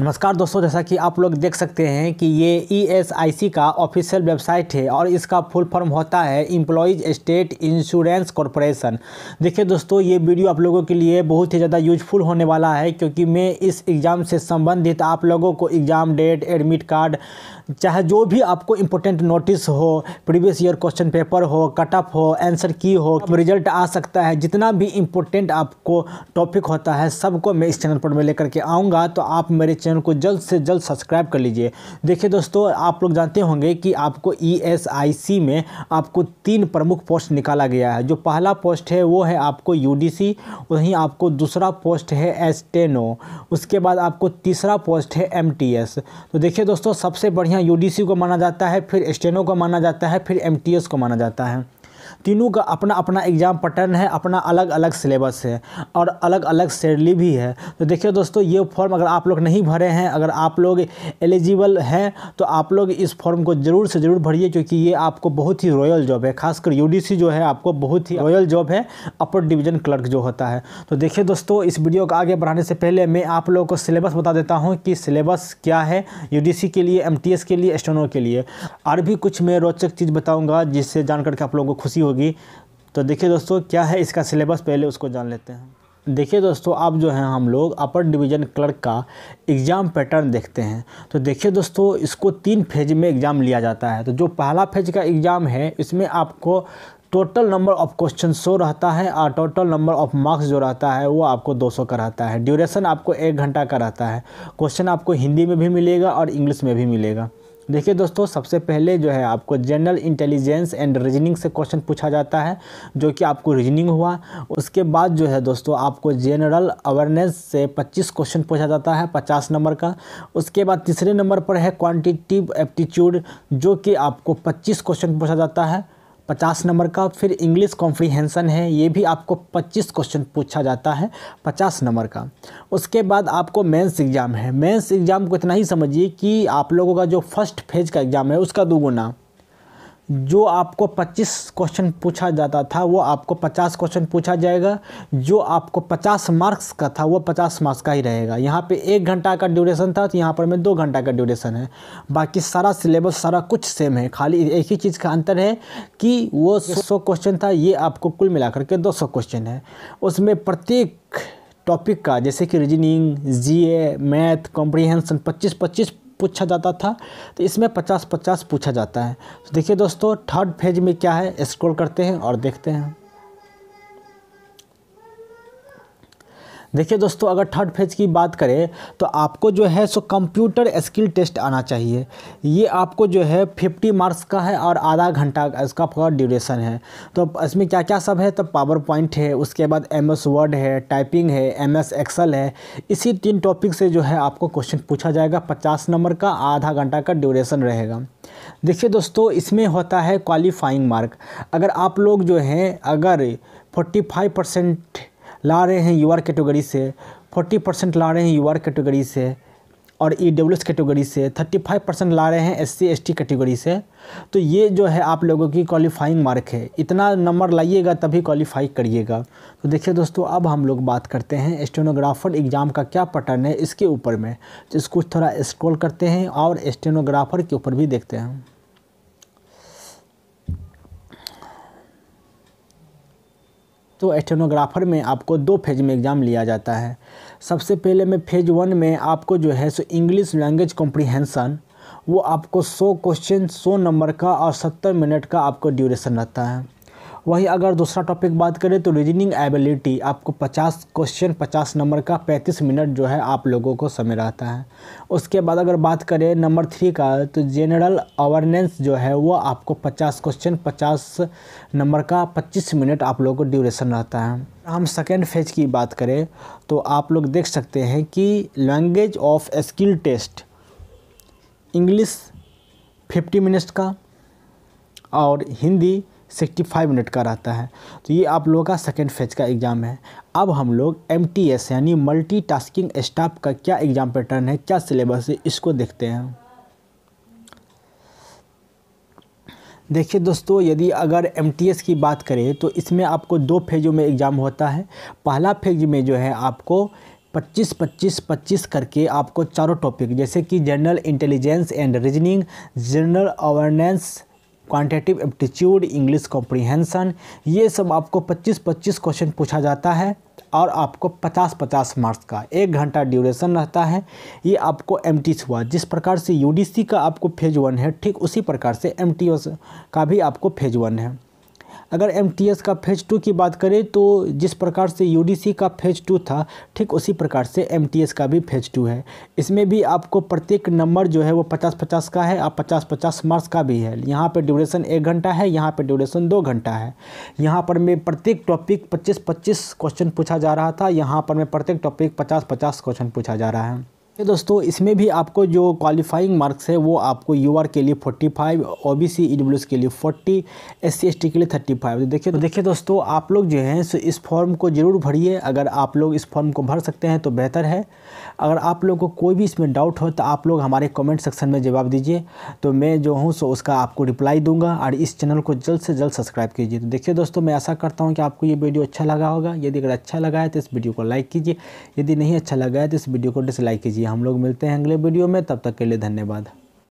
नमस्कार दोस्तों जैसा कि आप लोग देख सकते हैं कि ये ई e का ऑफिशियल वेबसाइट है और इसका फुल फॉर्म होता है इम्प्लॉयज़ स्टेट इंश्योरेंस कॉरपोरेशन देखिए दोस्तों ये वीडियो आप लोगों के लिए बहुत ही ज़्यादा यूजफुल होने वाला है क्योंकि मैं इस एग्ज़ाम से संबंधित आप लोगों को एग्ज़ाम डेट एडमिट कार्ड चाहे जो भी आपको इम्पोर्टेंट नोटिस हो प्रीवियस ईयर क्वेश्चन पेपर हो कटअप हो आंसर की हो रिजल्ट आ सकता है जितना भी इम्पोर्टेंट आपको टॉपिक होता है सबको मैं इस चैनल पर मैं लेकर के आऊँगा तो आप मेरे चैनल चैनल को जल्द से जल्द सब्सक्राइब कर लीजिए देखिए दोस्तों आप लोग जानते होंगे कि आपको ई e में आपको तीन प्रमुख पोस्ट निकाला गया है जो पहला पोस्ट है वो है आपको यू वहीं आपको दूसरा पोस्ट है एस e उसके बाद आपको तीसरा पोस्ट है एम तो देखिए दोस्तों सबसे बढ़िया यू को माना जाता है फिर एस e को माना जाता है फिर एम को माना जाता है तीनों का अपना अपना एग्ज़ाम पैटर्न है अपना अलग अलग सिलेबस है और अलग अलग शेडली भी है तो देखिए दोस्तों ये फॉर्म अगर आप लोग नहीं भरे हैं अगर आप लोग एलिजिबल हैं तो आप लोग इस फॉर्म को ज़रूर से ज़रूर भरिए क्योंकि ये आपको बहुत ही रॉयल जॉब है खासकर यू जो है आपको बहुत ही रॉयल जॉब है अपर डिवीज़न क्लर्क जो होता है तो देखिए दोस्तों इस वीडियो को आगे बढ़ाने से पहले मैं आप लोगों को सिलेबस बता देता हूँ कि सिलेबस क्या है यू के लिए एम के लिए एस्ट्रोनो के लिए और भी कुछ मैं रोचक चीज़ बताऊँगा जिससे जानकर के आप लोगों को खुशी हो होगी तो देखिए दोस्तों क्या है इसका सिलेबस पहले उसको जान लेते हैं देखिए दोस्तों अब जो है हम लोग अपर डिवीज़न क्लर्क का एग्ज़ाम पैटर्न देखते हैं तो देखिए दोस्तों इसको तीन फेज में एग्ज़ाम लिया जाता है तो जो पहला फेज का एग्ज़ाम है इसमें आपको टोटल नंबर ऑफ क्वेश्चन सो रहता है और टोटल नंबर ऑफ मार्क्स जो रहता है वो आपको 200 का रहता है ड्यूरेशन आपको एक घंटा का रहता है क्वेश्चन आपको हिंदी में भी मिलेगा और इंग्लिश में भी मिलेगा देखिए दोस्तों सबसे पहले जो है आपको जनरल इंटेलिजेंस एंड रीजनिंग से क्वेश्चन पूछा जाता है जो कि आपको रीजनिंग हुआ उसके बाद जो है दोस्तों आपको जनरल अवेयरनेस से पच्चीस क्वेश्चन पूछा जाता है पचास नंबर का उसके बाद तीसरे नंबर पर है क्वान्टिटिव एप्टीट्यूड जो कि आपको पच्चीस क्वेश्चन पूछा जाता है पचास नंबर का फिर इंग्लिश कॉम्प्रीहेंसन है ये भी आपको पच्चीस क्वेश्चन पूछा जाता है पचास नंबर का उसके बाद आपको मेंस एग्ज़ाम है मेंस एग्ज़ाम को इतना ही समझिए कि आप लोगों का जो फर्स्ट फेज का एग्ज़ाम है उसका दोगुना जो आपको 25 क्वेश्चन पूछा जाता था वो आपको 50 क्वेश्चन पूछा जाएगा जो आपको 50 मार्क्स का था वो 50 मार्क्स का ही रहेगा यहाँ पे एक घंटा का ड्यूरेशन था तो यहाँ पर मैं दो घंटा का ड्यूरेशन है बाकी सारा सिलेबस सारा कुछ सेम है खाली एक ही चीज़ का अंतर है कि वो सौ क्वेश्चन था ये आपको कुल मिला के दो क्वेश्चन है उसमें प्रत्येक टॉपिक का जैसे कि रीजनिंग जीए मैथ कॉम्प्रीहेंसन 25 25 पूछा जाता था तो इसमें पचास पचास पूछा जाता है तो देखिए दोस्तों थर्ड फेज में क्या है स्क्रॉल करते हैं और देखते हैं देखिए दोस्तों अगर थर्ड फेज की बात करें तो आपको जो है सो कंप्यूटर स्किल टेस्ट आना चाहिए ये आपको जो है फिफ्टी मार्क्स का है और आधा घंटा इसका पूरा ड्यूरेशन है तो इसमें क्या क्या सब है तो पावर पॉइंट है उसके बाद एम एस वर्ड है टाइपिंग है एम एस एक्सल है इसी तीन टॉपिक से जो है आपको क्वेश्चन पूछा जाएगा पचास नंबर का आधा घंटा का ड्यूरेशन रहेगा देखिए दोस्तों इसमें होता है क्वालिफाइंग मार्क अगर आप लोग जो हैं अगर फोर्टी फाइव परसेंट ला रहे हैं यूआर कैटेगरी से 40 परसेंट ला रहे हैं यूआर कैटेगरी से और ई डब्ल्यू एस कैटेगरी से 35 परसेंट ला रहे हैं S C S T category से तो ये जो है आप लोगों की क्वालिफाइंग मार्क है इतना नंबर लाइएगा तभी क्वालिफाई करिएगा तो देखिए दोस्तों अब हम लोग बात करते हैं स्टेनोग्राफर एग्ज़ाम का क्या पैटर्न है इसके ऊपर में तो इसको थोड़ा स्क्रोल करते हैं और स्टेनोग्राफर के ऊपर भी देखते हैं तो एस्टेनोग्राफर में आपको दो फेज में एग्ज़ाम लिया जाता है सबसे पहले में फेज वन में आपको जो है सो इंग्लिश लैंग्वेज कॉम्प्रीहेंसन वो आपको सौ क्वेश्चन सौ नंबर का और सत्तर मिनट का आपको ड्यूरेशन रहता है वहीं अगर दूसरा टॉपिक बात करें तो रीजनिंग एबिलिटी आपको 50 क्वेश्चन 50 नंबर का 35 मिनट जो है आप लोगों को समय रहता है उसके बाद अगर बात करें नंबर थ्री का तो जनरल अवेयरनेस जो है वो आपको 50 क्वेश्चन 50 नंबर का 25 मिनट आप लोगों को ड्यूरेशन रहता है हम सेकेंड फेज की बात करें तो आप लोग देख सकते हैं कि language of skill test English fifty minutes का और हिंदी सिक्सटी फाइव मिनट का रहता है तो ये आप लोगों का सेकेंड फेज का एग्ज़ाम है अब हम लोग एम यानी मल्टी टास्किंग स्टाफ का क्या एग्ज़ाम पैटर्न है क्या सिलेबस है इसको देखते हैं देखिए दोस्तों यदि अगर एम की बात करें तो इसमें आपको दो फेजों में एग्ज़ाम होता है पहला फेज में जो है आपको 25 25 25 करके आपको चारों टॉपिक जैसे कि general intelligence and reasoning general awareness quantitative aptitude English comprehension ये सब आपको 25-25 क्वेश्चन पूछा जाता है और आपको 50-50 मार्क्स का एक घंटा ड्यूरेशन रहता है ये आपको एम हुआ जिस प्रकार से यू का आपको फेज वन है ठीक उसी प्रकार से एम का भी आपको फेज वन है अगर एम का फेज टू की बात करें तो जिस प्रकार से यू का फेज टू था ठीक उसी प्रकार से एम का भी फेज टू है इसमें भी आपको प्रत्येक नंबर जो है वो पचास पचास का है और पचास पचास मार्क्स का भी है यहाँ पर ड्यूरेशन एक घंटा है यहाँ पर ड्यूरेशन दो घंटा है यहाँ पर मैं प्रत्येक टॉपिक पच्चीस पच्चीस क्वेश्चन पूछा जा रहा था यहाँ पर मैं प्रत्येक टॉपिक पचास पचास क्वेश्चन पूछा जा रहा है ये तो दोस्तों इसमें भी आपको जो क्वालिफाइंग मार्क्स है वो आपको आर के लिए 45 ओबीसी ईडब्ल्यूएस के लिए 40 एस टी के लिए 35 तो देखिए तो देखिए दोस्तों आप लोग जो हैं सो इस फॉर्म को ज़रूर भरिए अगर आप लोग इस फॉर्म को भर सकते हैं तो बेहतर है अगर आप लोग को कोई भी इसमें डाउट हो तो आप लोग हमारे कमेंट सेक्शन में जवाब दीजिए तो मैं जो हूँ सो उसका आपको रिप्लाई दूंगा और इस चैनल को जल्द से जल्द सब्सक्राइब कीजिए तो देखिए दोस्तों मैं ऐसा करता हूँ कि आपको ये वीडियो अच्छा लगा होगा यदि अगर अच्छा लगा है तो इस वीडियो को लाइक कीजिए यदि नहीं अच्छा लगा है तो इस वीडियो को डिसलाइक कीजिए हम लोग मिलते हैं अगले वीडियो में तब तक के लिए धन्यवाद